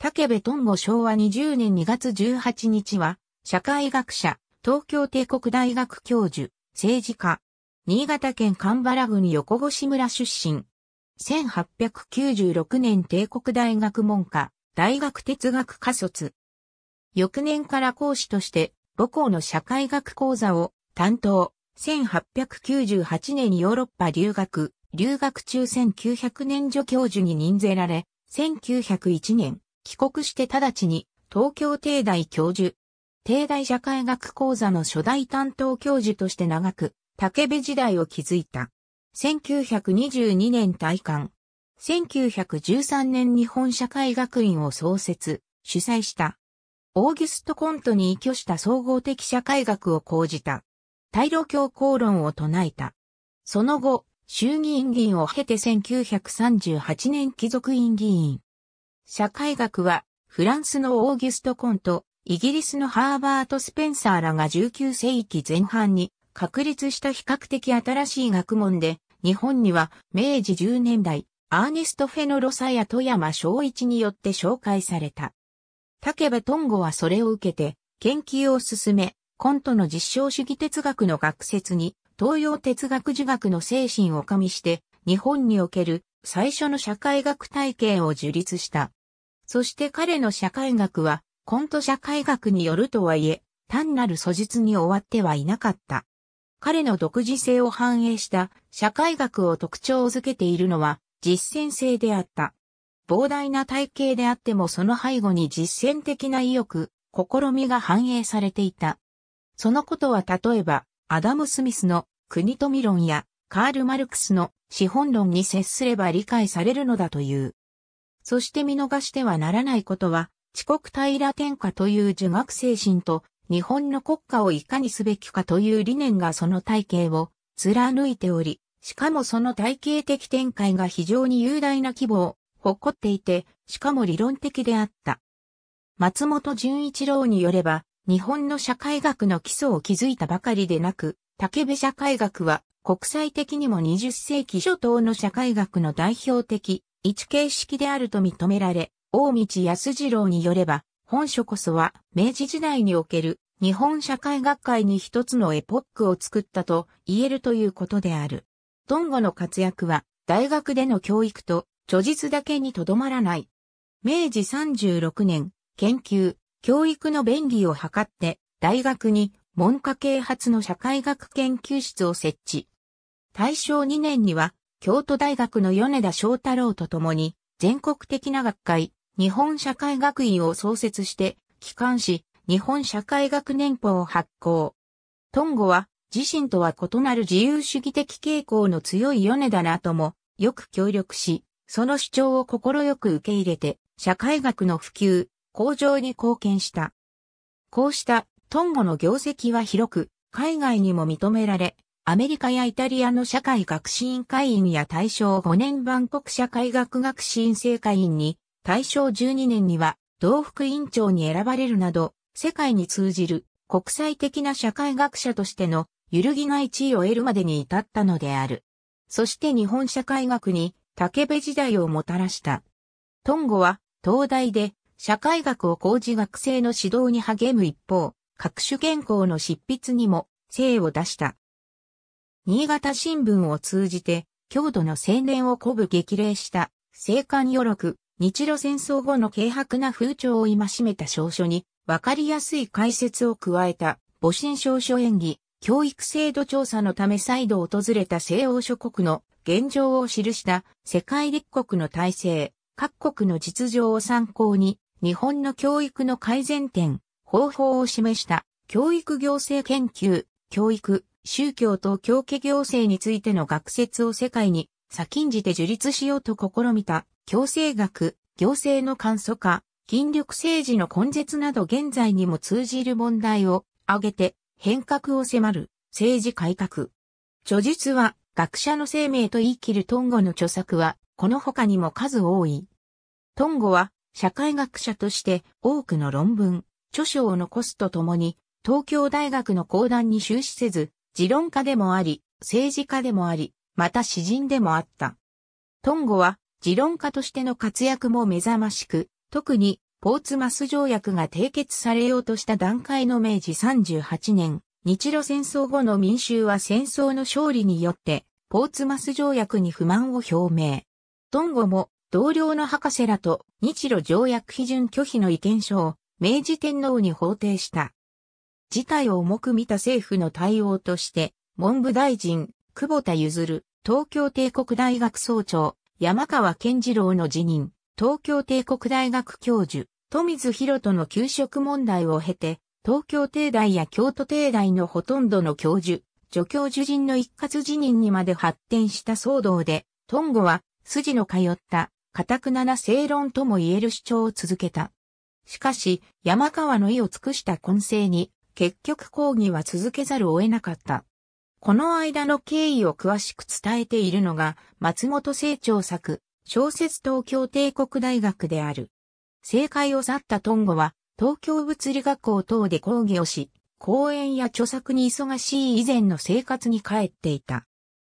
竹部ンゴ昭和20年2月18日は、社会学者、東京帝国大学教授、政治家、新潟県神原郡横越村出身。1896年帝国大学文科、大学哲学科卒。翌年から講師として、母校の社会学講座を担当。1898年ヨーロッパ留学、留学中1900年助教授に任ぜられ、1901年、帰国して直ちに東京帝大教授。帝大社会学講座の初代担当教授として長く、竹部時代を築いた。1922年退官。1913年日本社会学院を創設、主催した。オーギュスト・コントに依拠した総合的社会学を講じた。大路教講論を唱えた。その後、衆議院議員を経て1938年貴族院議員、社会学は、フランスのオーギュスト・コント、イギリスのハーバート・スペンサーらが19世紀前半に確立した比較的新しい学問で、日本には明治10年代、アーネスト・フェノロサや富山昭一によって紹介された。竹部トンゴはそれを受けて、研究を進め、コントの実証主義哲学の学説に、東洋哲学儒学の精神を加味して、日本における最初の社会学体系を樹立した。そして彼の社会学は、コント社会学によるとはいえ、単なる素実に終わってはいなかった。彼の独自性を反映した社会学を特徴づけているのは実践性であった。膨大な体系であってもその背後に実践的な意欲、試みが反映されていた。そのことは例えば、アダム・スミスの国富論やカール・マルクスの資本論に接すれば理解されるのだという。そして見逃してはならないことは、遅刻平天下という儒学精神と、日本の国家をいかにすべきかという理念がその体系を貫いており、しかもその体系的展開が非常に雄大な規模を誇っていて、しかも理論的であった。松本純一郎によれば、日本の社会学の基礎を築いたばかりでなく、竹部社会学は国際的にも20世紀初頭の社会学の代表的一形式であると認められ、大道安次郎によれば、本書こそは明治時代における日本社会学会に一つのエポックを作ったと言えるということである。トンゴの活躍は大学での教育と著述だけにとどまらない。明治36年、研究、教育の便宜を図って大学に文科啓発の社会学研究室を設置。大正2年には京都大学の米田翔太郎と共に、全国的な学会、日本社会学院を創設して、帰還し、日本社会学年報を発行。トンゴは、自身とは異なる自由主義的傾向の強い米田なとも、よく協力し、その主張を快く受け入れて、社会学の普及、向上に貢献した。こうした、トンゴの業績は広く、海外にも認められ、アメリカやイタリアの社会学士員会員や大正5年万国社会学学士院正会員に、大正12年には、同副委員長に選ばれるなど、世界に通じる国際的な社会学者としての揺るぎない地位を得るまでに至ったのである。そして日本社会学に竹部時代をもたらした。トンゴは東大で社会学を講じ学生の指導に励む一方、各種原稿の執筆にも精を出した。新潟新聞を通じて、郷土の青年を鼓舞激励した、青函余力、日露戦争後の軽薄な風潮を戒めた証書に、わかりやすい解説を加えた、戊辰証書演技、教育制度調査のため再度訪れた西欧諸国の現状を記した世界立国の体制、各国の実情を参考に、日本の教育の改善点、方法を示した、教育行政研究、教育、宗教と教家行政についての学説を世界に先んじて樹立しようと試みた、行政学、行政の簡素化、権力政治の根絶など現在にも通じる問題を挙げて変革を迫る政治改革。著述は学者の生命と言い切るトンゴの著作はこの他にも数多い。トンゴは社会学者として多くの論文、著書を残すとともに東京大学の講談に終始せず持論家でもあり、政治家でもあり、また詩人でもあった。トンゴは、持論家としての活躍も目覚ましく、特に、ポーツマス条約が締結されようとした段階の明治38年、日露戦争後の民衆は戦争の勝利によって、ポーツマス条約に不満を表明。トンゴも、同僚の博士らと日露条約批准拒否の意見書を明治天皇に法定した。事態を重く見た政府の対応として、文部大臣、久保田譲東京帝国大学総長、山川健次郎の辞任、東京帝国大学教授、富津博との給食問題を経て、東京帝大や京都帝大のほとんどの教授、助教授人の一括辞任にまで発展した騒動で、トンゴは筋の通った、堅くなな正論とも言える主張を続けた。しかし、山川の意を尽くした根性に、結局抗議は続けざるを得なかった。この間の経緯を詳しく伝えているのが、松本清張作、小説東京帝国大学である。政界を去ったトンゴは、東京物理学校等で講義をし、講演や著作に忙しい以前の生活に帰っていた。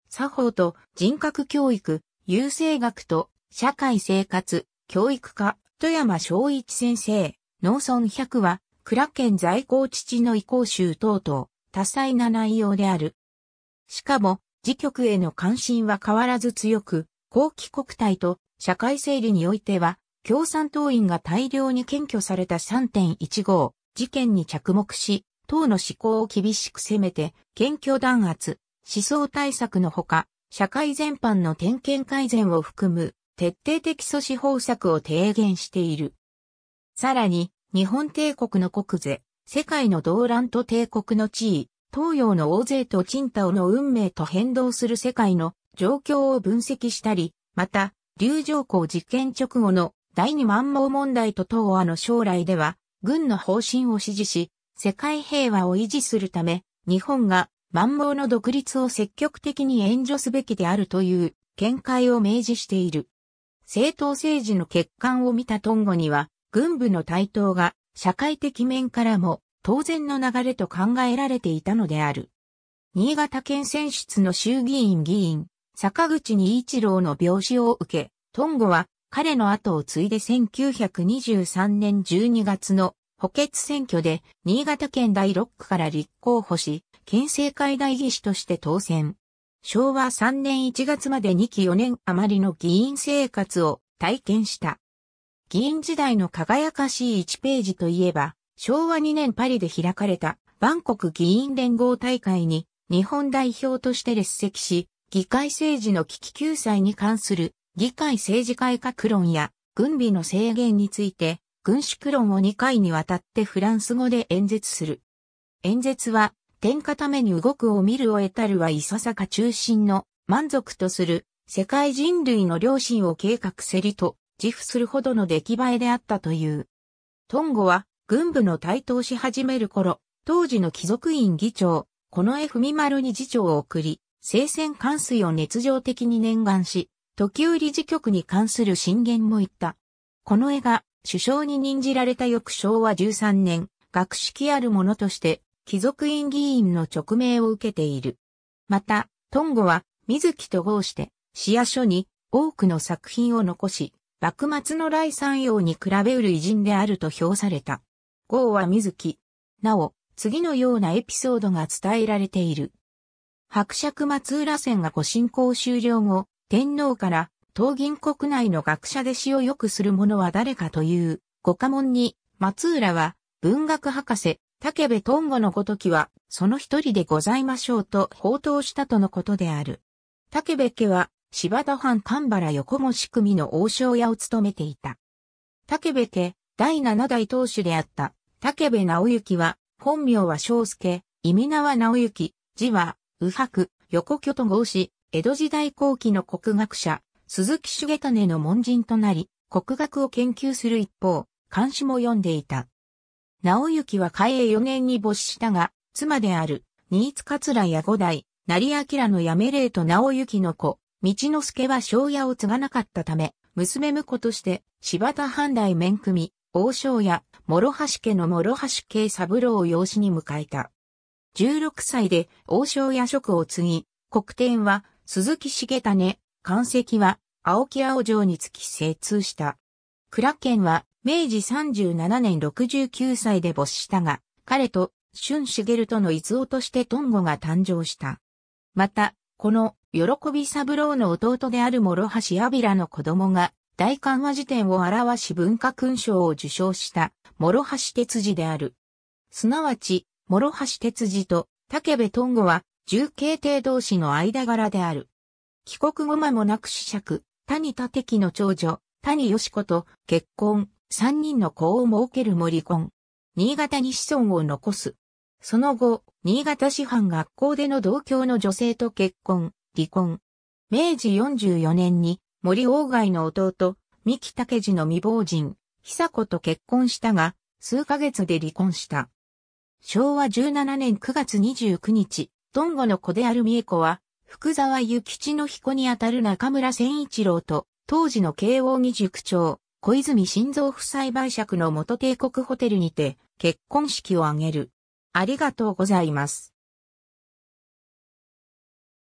作法と人格教育、優生学と社会生活、教育科、富山昭一先生、農村100は、倉県在校父の意向集等々、多彩な内容である。しかも、自局への関心は変わらず強く、後期国体と社会整理においては、共産党員が大量に検挙された3 1号事件に着目し、党の思考を厳しく攻めて、検挙弾圧、思想対策のほか、社会全般の点検改善を含む、徹底的阻止方策を提言している。さらに、日本帝国の国是、世界の動乱と帝国の地位、東洋の大勢とチンタオの運命と変動する世界の状況を分析したり、また、流上皇実験直後の第二万毛問題と東亜の将来では、軍の方針を支持し、世界平和を維持するため、日本が万毛の独立を積極的に援助すべきであるという見解を明示している。政党政治の欠陥を見たトンゴには、軍部の台頭が社会的面からも当然の流れと考えられていたのである。新潟県選出の衆議院議員、坂口に一郎の病死を受け、トンゴは彼の後を継いで1923年12月の補欠選挙で新潟県第6区から立候補し、県政会代議士として当選。昭和3年1月まで2期4年余りの議員生活を体験した。議員時代の輝かしい1ページといえば、昭和2年パリで開かれた、バンコク議員連合大会に、日本代表として列席し、議会政治の危機救済に関する、議会政治改革論や、軍備の制限について、軍縮論を2回にわたってフランス語で演説する。演説は、天下ために動くを見るを得たるはいささか中心の満足とする世界人類の良心を計画せりと自負するほどの出来栄えであったという。トンゴは軍部の台頭し始める頃、当時の貴族院議長、この F 文丸に次長を送り、聖戦関水を熱情的に念願し、時折理事局に関する進言も言った。この絵が首相に任じられた翌昭和13年、学識あるものとして、貴族院議員の勅命を受けている。また、トンゴは、水木と合して、視野書に多くの作品を残し、幕末の来三王に比べうる偉人であると評された。豪は水木。なお、次のようなエピソードが伝えられている。伯爵松浦線がご進行終了後、天皇から東銀国内の学者弟子を良くする者は誰かというご家門に、松浦は文学博士、武部トンゴのごときは、その一人でございましょうと報道したとのことである。武部家は、柴田藩神原横越組の王将屋を務めていた。竹部家、第7代当主であった竹部直行は、本名は章介、意味名は直行、字は、右白、横巨都合氏、江戸時代後期の国学者、鈴木重種の門人となり、国学を研究する一方、漢詩も読んでいた。直行は開永4年に没したが、妻である、新津桂や五代、成明のやめれと直行の子、道之助は庄屋を継がなかったため、娘婿として、柴田藩代面組、大庄屋、諸橋家の諸橋慶三郎を養子に迎えた。16歳で大庄屋職を継ぎ、国典は鈴木重種、関石は青木青城につき精通した。倉県は明治37年69歳で没したが、彼と春茂との逸男として頓悟が誕生した。また、この喜び三郎の弟である諸橋平の子供が、大緩和辞典を表し文化勲章を受賞した、諸橋哲次である。すなわち、諸橋哲次と武部頓吾は、重慶帝同士の間柄である。帰国後間もなく子爵、谷立木の長女、谷義子と結婚、三人の子を設ける森婚。新潟に子孫を残す。その後、新潟師範学校での同郷の女性と結婚、離婚。明治44年に森鴎外の弟、三木武次の未亡人、久子と結婚したが、数ヶ月で離婚した。昭和17年9月29日、トンゴの子である美恵子は、福沢諭吉の彦にあたる中村千一郎と、当時の慶応義塾長、小泉晋三夫妻売借の元帝国ホテルにて、結婚式を挙げる。ありがとうございます。